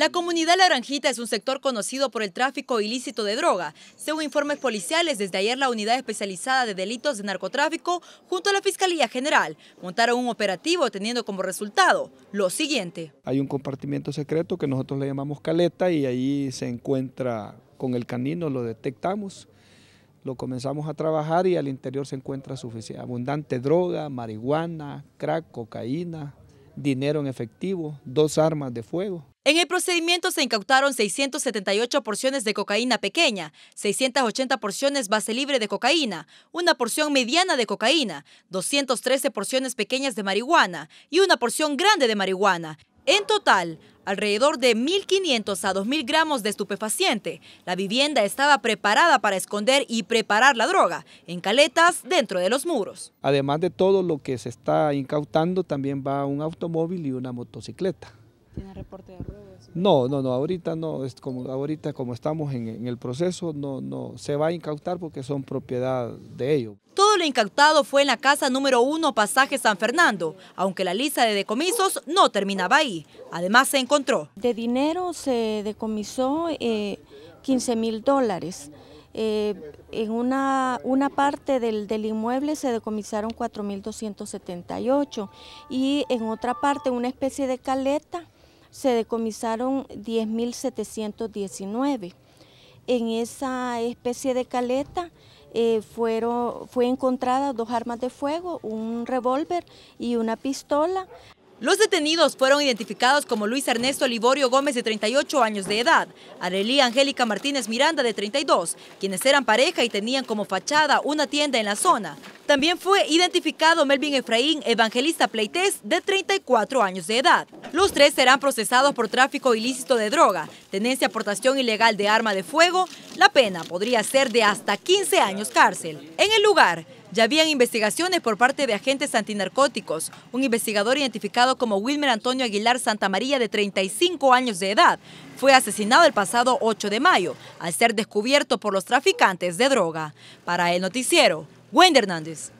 La comunidad Laranjita es un sector conocido por el tráfico ilícito de droga. Según informes policiales, desde ayer la Unidad Especializada de Delitos de Narcotráfico, junto a la Fiscalía General, montaron un operativo teniendo como resultado lo siguiente. Hay un compartimiento secreto que nosotros le llamamos caleta y ahí se encuentra con el canino, lo detectamos. Lo comenzamos a trabajar y al interior se encuentra suficiente, abundante droga, marihuana, crack, cocaína, dinero en efectivo, dos armas de fuego. En el procedimiento se incautaron 678 porciones de cocaína pequeña, 680 porciones base libre de cocaína, una porción mediana de cocaína, 213 porciones pequeñas de marihuana y una porción grande de marihuana. En total, alrededor de 1.500 a 2.000 gramos de estupefaciente. La vivienda estaba preparada para esconder y preparar la droga en caletas dentro de los muros. Además de todo lo que se está incautando, también va un automóvil y una motocicleta. ¿Tiene reporte de No, no, no, ahorita no, como, ahorita como estamos en, el proceso, no, no, se va a incautar porque son propiedad de ellos. Todo lo incautado fue en la casa número uno, pasaje San Fernando, aunque la lista de decomisos no terminaba ahí. Además se encontró. De dinero se decomisó 15 eh, mil dólares. Eh, en una, una parte del, del inmueble se decomisaron 4.278 y en otra parte una especie de caleta se decomisaron 10.719. En esa especie de caleta eh, fueron, fue encontrada dos armas de fuego, un revólver y una pistola. Los detenidos fueron identificados como Luis Ernesto Liborio Gómez, de 38 años de edad, Arelí Angélica Martínez Miranda, de 32, quienes eran pareja y tenían como fachada una tienda en la zona. También fue identificado Melvin Efraín Evangelista Pleites, de 34 años de edad. Los tres serán procesados por tráfico ilícito de droga, tenencia, aportación ilegal de arma de fuego. La pena podría ser de hasta 15 años cárcel. En el lugar, ya habían investigaciones por parte de agentes antinarcóticos. Un investigador identificado como Wilmer Antonio Aguilar Santa María, de 35 años de edad, fue asesinado el pasado 8 de mayo al ser descubierto por los traficantes de droga. Para el noticiero, Wendy Hernández.